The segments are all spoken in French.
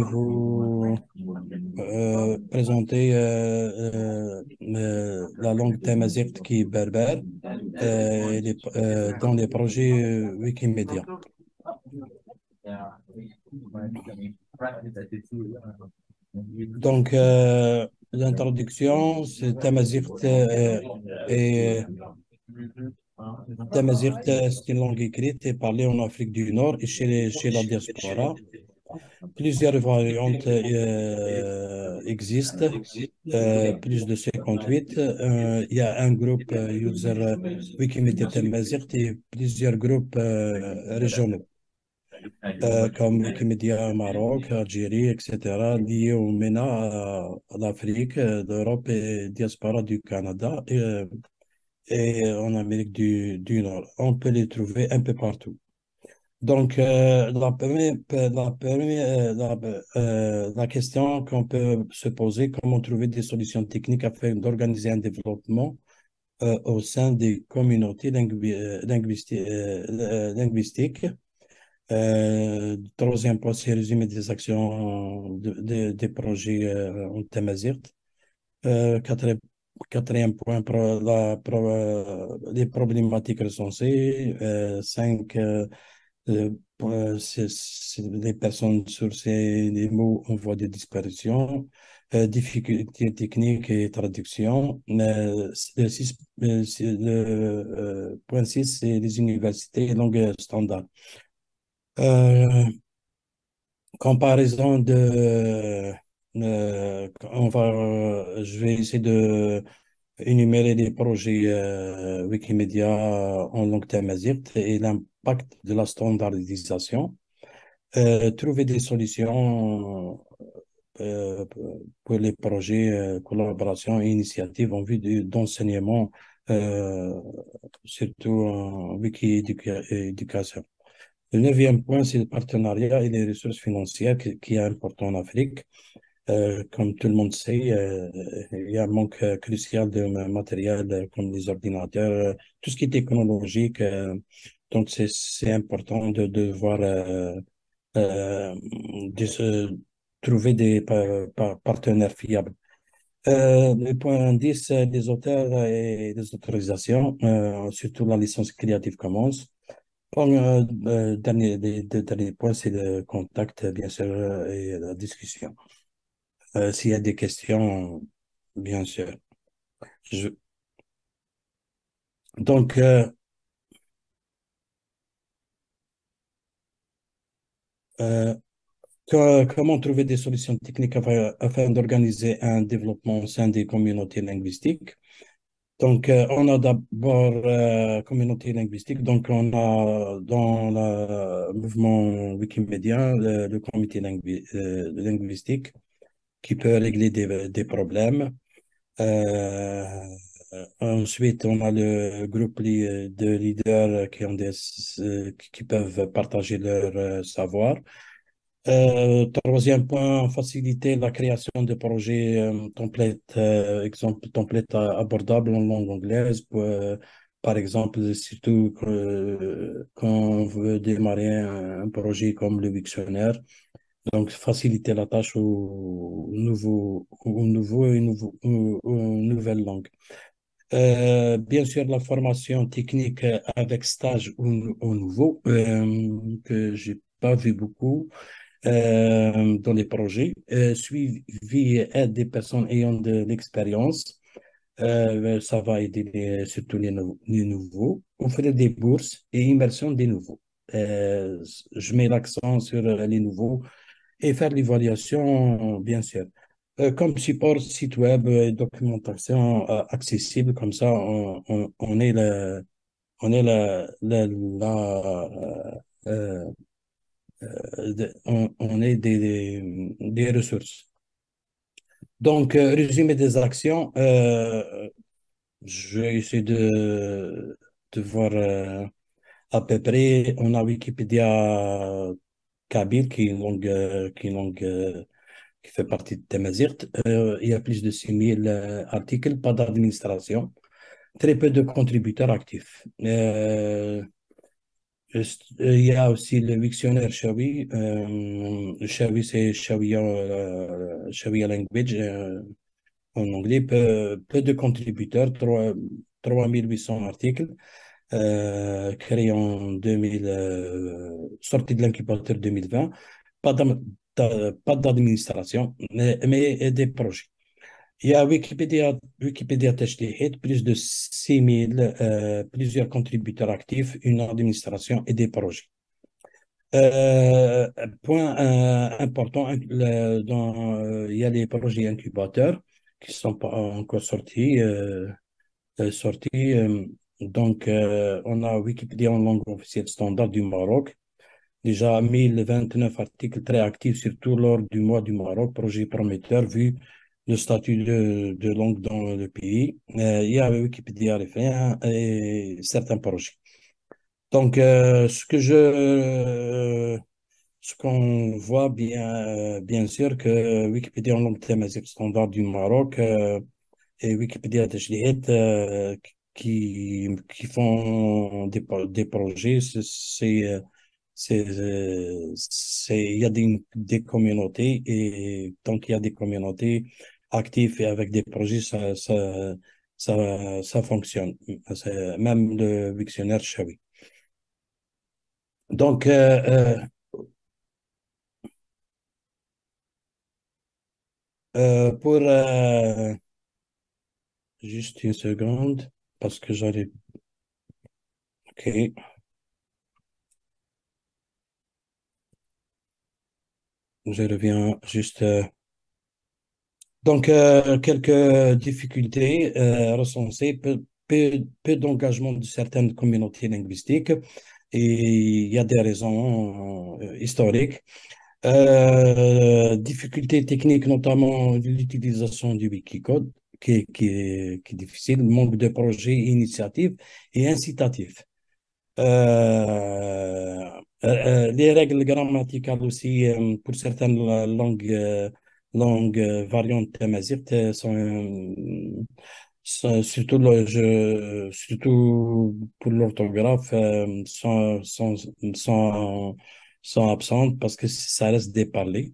vous euh, présenter euh, euh, la langue tamazight qui est berbère dans les projets Wikimedia. Donc, l'introduction, c'est tamazight et tamazight, c'est une langue écrite et parlée en Afrique du Nord et chez, les, chez la diaspora. Plusieurs variantes euh, existent, euh, plus de 58. Euh, il y a un groupe user Wikimedia Temazight et plusieurs groupes régionaux. comme Wikimedia Maroc, Algérie, etc., liés au MENA, à l'Afrique, d'Europe et diaspora du Canada et, en Amérique du Nord. On peut les trouver un peu partout. Donc, euh, la, première, euh, la, première, euh, question qu'on peut se poser, comment trouver des solutions techniques afin d'organiser un développement au sein des communautés linguistiques. troisième point, c'est résumer des actions des projets en thème quatrième, quatrième point, les problématiques recensées. cinq, les euh, euh, personnes sur ces mots en voie de disparition, euh, difficultés techniques et traduction. le point 6, c'est les universités et langues standards. Euh, comparaison de... on va, je vais essayer de énumérer les projets Wikimedia en langue tamazight et l'impact de la standardisation, euh, trouver des solutions euh, euh, pour les projets, collaboration collaborations et initiatives en vue d'enseignement, surtout en wiki-éducation. Le neuvième point, c'est le partenariat et les ressources financières qui, est important en Afrique. comme tout le monde sait, il y a un manque crucial de matériel comme les ordinateurs, tout ce qui est technologique, donc, c'est important de devoir euh, euh, de se trouver des partenaires fiables. Euh, le point 10, des auteurs et des autorisations, surtout la licence Creative Commons. le dernier, dernier point, c'est le contact, bien sûr, et la discussion. S'il y a des questions, bien sûr. Je... Donc, Euh, comment trouver des solutions techniques afin, d'organiser un développement au sein des communautés linguistiques donc, euh, on a d'abord euh, communauté linguistique. Donc, on a dans le mouvement Wikimedia le, comité linguistique qui peut régler des, des problèmes. Euh, ensuite, on a le groupe de leaders qui, ont des, euh, qui peuvent partager leur euh, savoir. troisième point, faciliter la création de projets exemple, templates abordables en langue anglaise. par exemple, surtout quand on veut démarrer un, projet comme le Wiktionnaire. Donc, faciliter la tâche aux, nouveaux, et aux, nouvelles langues. Euh, bien sûr, la formation technique avec stage au, nouveau, que euh, que j'ai pas vu beaucoup euh, dans les projets, suivi aide des personnes ayant de l'expérience. ça va aider surtout les, les, nouveaux. Offrir des bourses et immersion des nouveaux. je mets l'accent sur les nouveaux et faire l'évaluation, bien sûr. Euh, comme support site web et documentation euh, accessible. Comme ça, on, est on est on, est des, ressources. Donc, euh, résumé des actions, je vais essayer de, voir à peu près. On a Wikipédia Kabyle qui qui est qui fait partie de Temazirt, euh, il y a plus de 6000 euh, articles, pas d'administration, très peu de contributeurs actifs. Euh, il y a aussi le dictionnaire Shawi. Euh, Shawi, c'est Shawi Language en anglais. Peu, de contributeurs, 3800 articles. créés en 2000, sortie de l'incubateur 2020, pas pas d'administration, mais, des projets. Il y a Wikipédia, Wikipédia plus de 6000, euh, plusieurs contributeurs actifs, une administration et des projets. E, point e, important, dans, il y a les projets incubateurs qui ne sont pas encore e, sortis. sortis donc, on a Wikipédia en langue officielle standard du Maroc, déjà 1029 articles très actifs, surtout lors du mois du Maroc, projet prometteur vu le statut de, langue dans le pays. Euh, il y avait Wikipédia euh, et certains projets. Donc, euh, ce que je, ce qu'on voit bien, bien sûr que Wikipédia en langue thématique standard du Maroc et Wikipédia Tachlihète qui, qui font des projets, c'est il y a des, communautés et tant qu'il y a des communautés actives et avec des projets, ça, ça, ça, ça fonctionne. Même le dictionnaire Shawi. Donc, euh, euh, euh, pour juste une seconde, parce que j'arrive. OK. je reviens juste. Euh, donc, euh, quelques difficultés euh, recensées, peu, d'engagement de certaines communautés linguistiques et il y a des raisons historiques. difficultés techniques, notamment l'utilisation du Wikicode, qui, qui, est, difficile, manque de projets, initiatives et incitatifs. Euh, euh, les règles grammaticales aussi euh, pour certaines langues, langues variantes mais surtout, surtout pour l'orthographe sont, sont, sont, absentes parce que ça reste déparlé.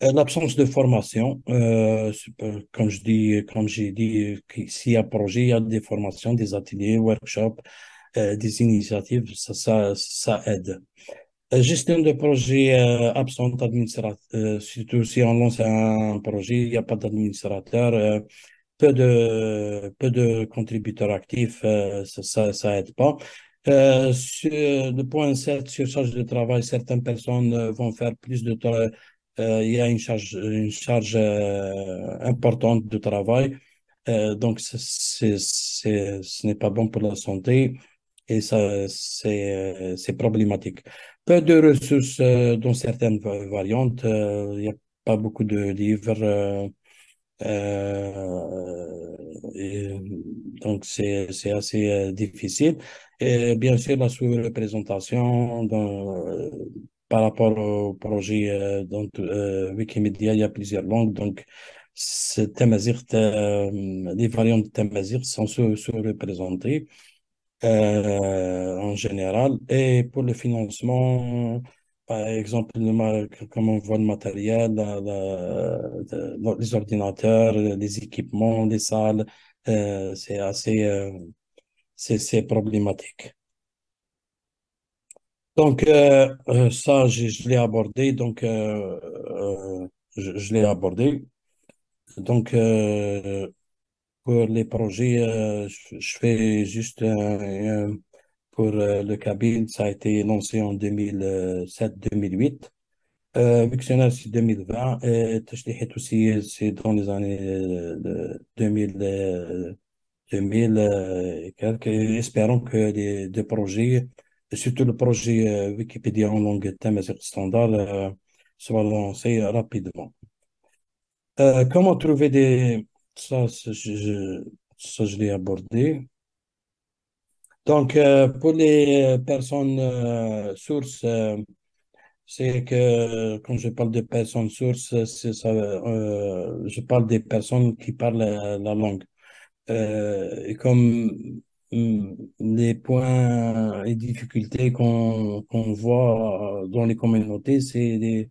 l'absence de formation, comme je dis, comme j'ai dit, s'il y a projet, il y a des formations, des ateliers, workshops, des initiatives, ça, ça aide. Euh, gestion de projet euh, absent absente euh, surtout si on lance un projet, il n'y a pas d'administrateur, peu, de, peu de contributeurs actifs, ça ça n'aide pas. sur, le point 7, charge de travail, certaines personnes vont faire plus de travail, il y a une charge, importante de travail. donc, ce n'est pas bon pour la santé et ça c'est problématique peu de ressources euh, dans certaines variantes. Euh, il n'y a pas beaucoup de livres. Euh, donc, c'est assez difficile. Et bien sûr, la sous-représentation par rapport au projet dont, Wikimedia, il y a plusieurs langues. Donc, les variantes de sont sous-représentées. Euh, en général. Et pour le financement, par exemple, comme on voit le matériel, les ordinateurs, les équipements, les salles, euh, c'est assez euh, c'est problématique. Donc, ça, je, l'ai abordé. Donc, je l'ai abordé. Donc, pour les projets, euh, je fais juste pour euh, le cabine, ça a été lancé en 2007-2008. Euh, c'est 2020 et aussi, c'est dans les années 2000, euh, 2000 quelques. Espérons que les deux projets, surtout le projet Wikipédia en langue thématique standard, soient lancés rapidement. comment trouver des ça, je, ça, je l'ai abordé. Donc, euh, pour les euh, personnes euh, sources, c'est que quand je parle de personnes sources, c'est ça, je parle des personnes qui parlent la, langue. et comme mm, les points et difficultés qu'on voit dans les communautés, c'est des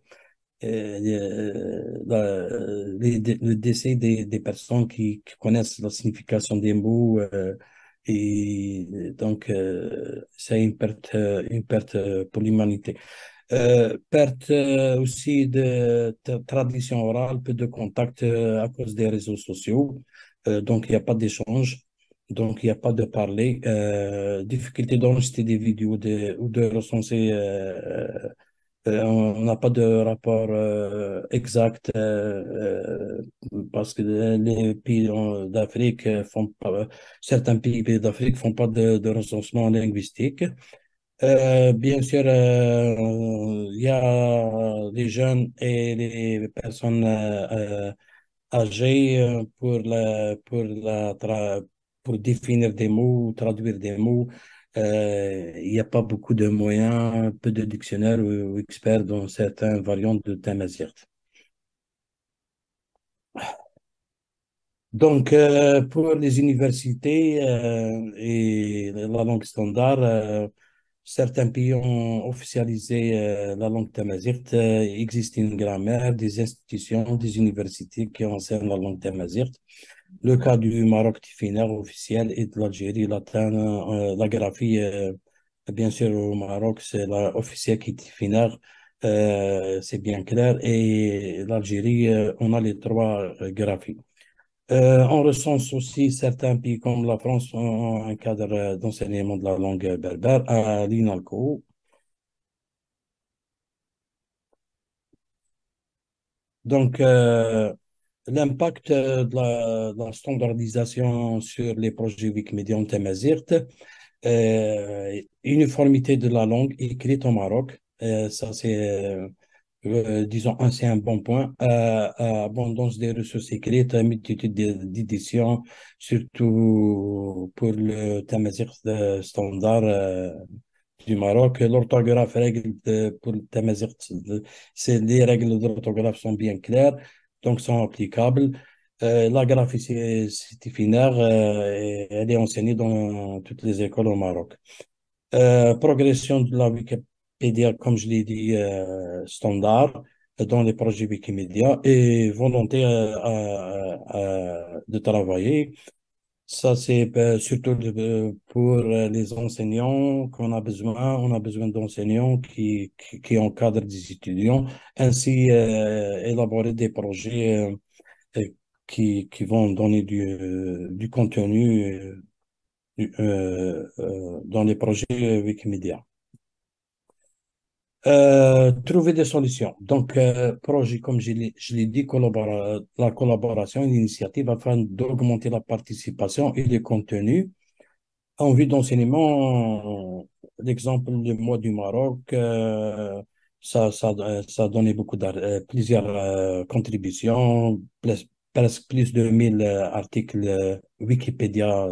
euh, euh, euh, le, décès des, personnes qui, connaissent la signification des mots. et donc, c'est une perte, une perte pour l'humanité. perte aussi de, tradition orale, peu de contact à cause des réseaux sociaux. donc, il n'y a pas d'échange. Donc, il n'y a pas de parler. difficulté d'enregistrer des vidéos ou de recenser euh, on n'a pas de rapport euh, exact euh, parce que les pays d'Afrique font certains pays d'Afrique font pas de, recensement linguistique. bien sûr, il y a les jeunes et les personnes âgées pour la, pour la pour définir des mots, traduire des mots. Euh, il n'y a pas beaucoup de moyens, peu de dictionnaires ou, experts dans certaines variantes de Tamazight. Donc, euh, pour les universités euh, et la langue standard, certains pays ont officialisé la langue Tamazight. il existe une grammaire, des institutions, des universités qui enseignent la langue Tamazight. Le cas du Maroc tifinagh officiel et de l'Algérie latine, euh, la graphie, euh, bien sûr, au Maroc, c'est l'officiel qui euh, c'est bien clair, et l'Algérie, on a les trois graphies. on recense aussi certains pays comme la France ont un cadre d'enseignement de la langue berbère à l'INALCO, Donc, l'impact euh, de, la standardisation sur les projets Wikimedia en euh, uniformité de la langue écrite au Maroc, euh, ça c'est, euh, euh disons, c'est un bon point, abondance des ressources écrites, multitude d'éditions, surtout pour le Tamazight standard du Maroc. L'orthographe, règle pour c'est, les règles d'orthographe sont bien claires donc sont applicables. Euh, la graphie finale euh, elle est enseignée dans toutes les écoles au Maroc. Euh, progression de la Wikipédia, comme je l'ai dit, standard dans les projets Wikimedia et volonté de travailler ça, c'est ben, surtout euh, pour euh, les enseignants qu'on a besoin. On a besoin d'enseignants qui, qui, encadrent des étudiants, ainsi euh, élaborer des projets qui, qui vont donner du, du contenu dans les projets Wikimedia. Euh, trouver des solutions. Donc, euh, projet, comme je l'ai dit, la collaboration, une initiative afin d'augmenter la participation et le contenu. En vue d'enseignement, l'exemple du mois du Maroc, euh, ça, ça, ça a donné plusieurs contributions, plus, presque plus de 1000 articles Wikipédia,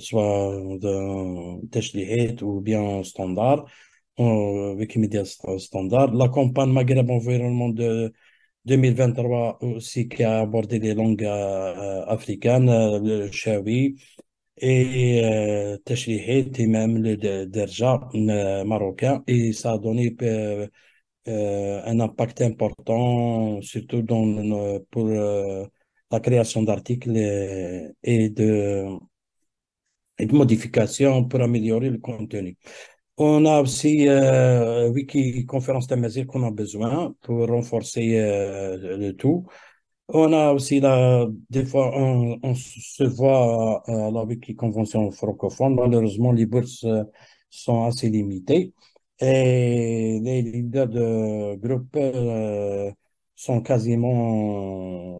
soit de ou bien standard. Wikimedia euh, Standard, La campagne Maghreb Environnement de 2023 aussi qui a abordé les langues euh, africaines, euh, le chawi et euh, et même le derja marocain. Et ça a donné un impact important, surtout pour la création d'articles et de modifications pour améliorer le contenu. On a aussi euh, Wiki-conférence de qu'on a besoin pour renforcer euh, le tout. On a aussi, la, des fois, on, se voit euh, à la Wiki-convention francophone. Malheureusement, les bourses euh, sont assez limitées et les leaders de groupe sont quasiment.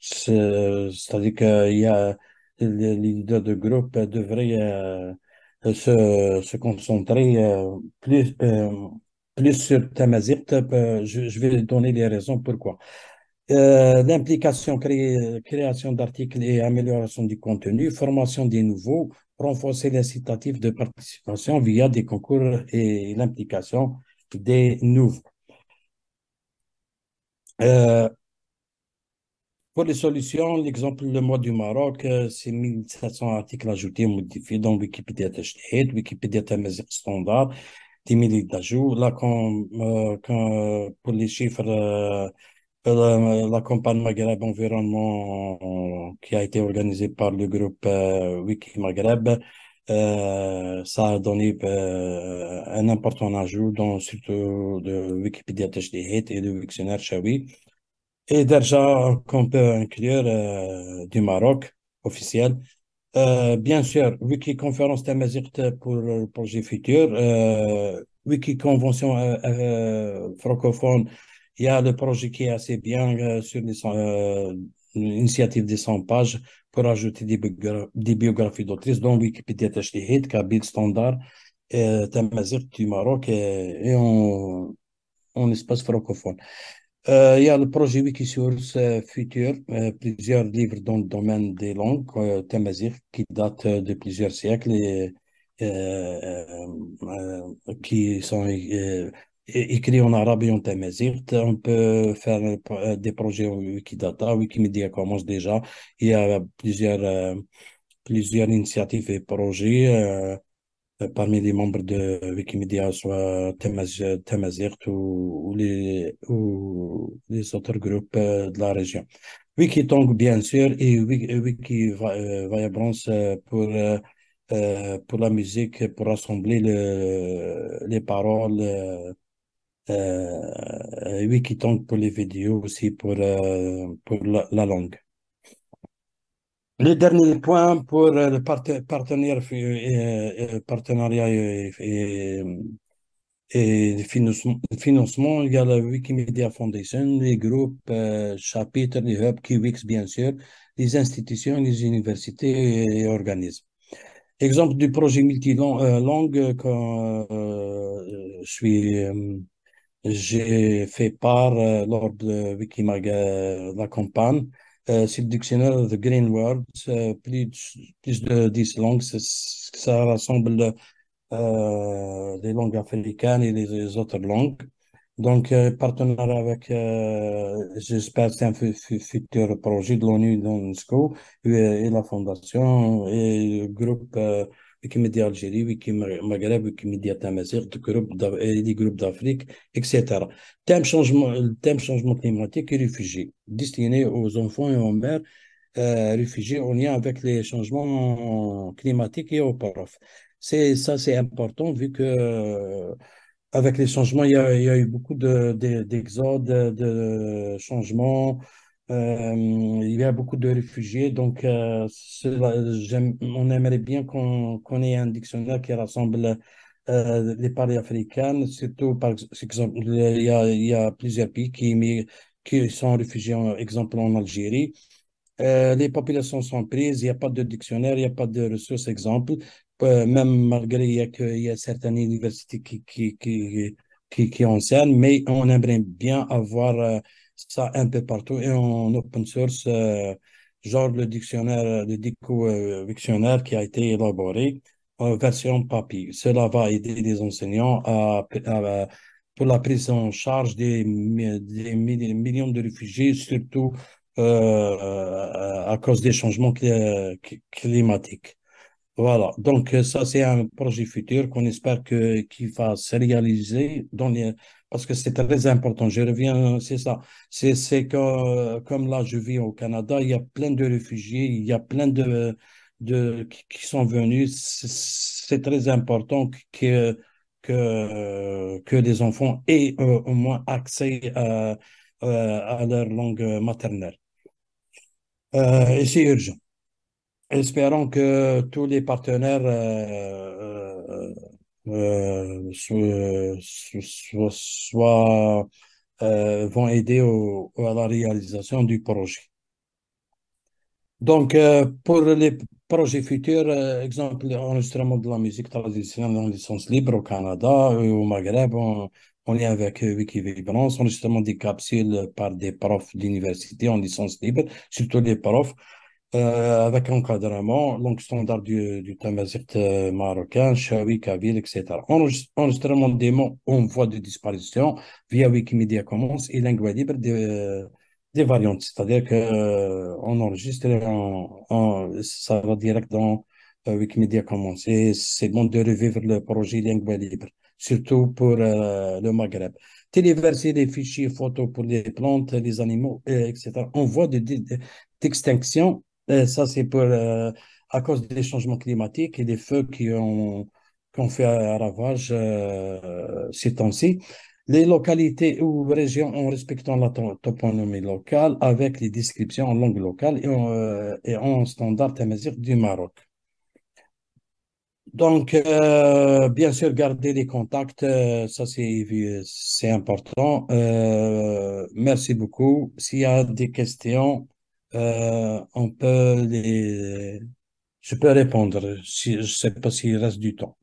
C'est-à-dire qu'il y a les leaders de groupe euh, devraient euh, euh, se, concentrer plus, plus sur thème Je, je, vais donner les raisons pourquoi. l'implication, création d'articles et amélioration du contenu, formation des nouveaux, renforcer l'incitatif de participation via des concours et l'implication des nouveaux. Pour les solutions, l'exemple, le mois du Maroc, euh, c'est 1700 articles ajoutés, modifiés dans Wikipédia Tashdid, Wikipédia Tamazir standard, 10 000 Là, euh, pour les chiffres, euh, la, campagne Maghreb Environnement qui a été organisée par le groupe Wikimaghreb, Wiki Maghreb, ça a donné un important ajout, dans, surtout de Wikipédia Tashdid et du dictionnaire Chawi et déjà qu'on peut inclure euh, du Maroc officiel. Euh, bien sûr, Wikiconférence Tamazirt pour le projet futur, euh, Wikiconvention euh, francophone, il y a le projet qui est assez bien sur l'initiative des 100 pages pour ajouter des, biographies d'autrices, dont Wikipédia Tachlihid, Kabil Standard, Tamazirt du Maroc et, et en, espace francophone. Euh, il y a le projet Wikisource euh, Futur, euh, plusieurs livres dans le domaine des langues, qui datent de plusieurs siècles et qui sont écrits en arabe et en tamazight On peut faire des projets Wikidata, Wikimedia commence déjà. Il y a plusieurs, plusieurs initiatives et projets. Euh, parmi les membres de Wikimedia, soit Tamazirt ou, les, autres groupes euh, de la région. Wikitong, bien sûr, et euh, Wikivibrance pour, pour la musique, pour rassembler les paroles. Wikitongue Wikitong pour les vidéos aussi, pour, pour la langue. Euh, le dernier point pour le partenaire, euh, euh, partenariat et, et, financement, il y a la Wikimedia Foundation, les groupes, chapitres, les hubs, Kiwix bien sûr, les institutions, les universités et, organismes. Exemple du projet multilangue que je suis j'ai fait part lors de Wikimaga la campagne. Euh, c'est le dictionnaire The Green World, plus, plus, de 10 langues, ça rassemble les euh, langues africaines et les, autres langues. Donc, euh, partenaire avec, j'espère, c'est un futur projet de l'ONU, de l'UNESCO et, et, la Fondation et le groupe Wikimedia Algérie, Wikimedia, Maghreb, Wikimedia Tamazir, des groupes d'Afrique, etc. Le thème changement climatique et réfugiés, destiné aux enfants et aux mères, euh, réfugiés en lien avec les changements climatiques et au ça C'est important vu qu'avec euh, les changements, il y a eu beaucoup d'exodes, de changements, euh, il y a beaucoup de réfugiés, donc euh, on aimerait bien qu'on, ait un dictionnaire qui rassemble euh, les paris africaines, surtout par exemple, il y a, plusieurs pays qui, qui sont réfugiés, par exemple en Algérie. les populations sont prises, il n'y a pas de dictionnaire, il n'y a pas de ressources, exemple. même malgré qu'il y a, certaines universités qui, qui, qui, qui, qui enseignent, mais on aimerait bien avoir ça un peu partout et en open source, euh, genre le dictionnaire, euh, le dictionnaire euh, qui a été élaboré en version papier. Cela va aider les enseignants à, pour la prise en charge des, des millions de réfugiés, surtout à cause des changements climatiques. Voilà, donc ça c'est un projet futur qu'on espère qu'il va se réaliser dans les, parce que c'est très important. Je reviens, c'est ça. C'est que, comme là, je vis au Canada, il y a plein de réfugiés, il y a plein de, de qui sont venus. C'est très important que, que, que les enfants aient euh, au moins accès à, euh, à leur langue maternelle. Euh, et c'est urgent. Espérons que tous les partenaires euh, euh, euh, soit, vont aider à la réalisation du projet. Donc, pour les projets futurs, exemple, l'enregistrement de la musique traditionnelle en licence libre au Canada et au Maghreb, on, lien avec Wikivibrance, l'enregistrement des capsules par des profs d'université en licence libre, surtout les profs. Euh, avec encadrement, langue standard du, du tamazight euh, marocain, chawi, kabyle, etc. Enregistrement des mots On voie de disparition via Wikimedia Commons et Lingua Libre des, euh, des variantes. C'est-à-dire qu'on enregistre en, en, ça va direct dans Wikimedia Commons. Et c'est bon de revivre le projet Lingua Libre, surtout pour le Maghreb. Téléverser les fichiers photos pour les plantes, les animaux, etc. On voit de, de, d'extinction euh, ça, c'est pour, euh, à cause des changements climatiques et des feux qui ont, qui fait un ravage euh, ces temps-ci. Les localités ou régions en respectant la toponymie locale avec les descriptions en langue locale et en, standard et en standard du Maroc. Donc, bien sûr, garder les contacts, ça c'est important. merci beaucoup. S'il y a des questions, euh, on peut les... Je peux répondre, si, je sais pas s'il reste du temps.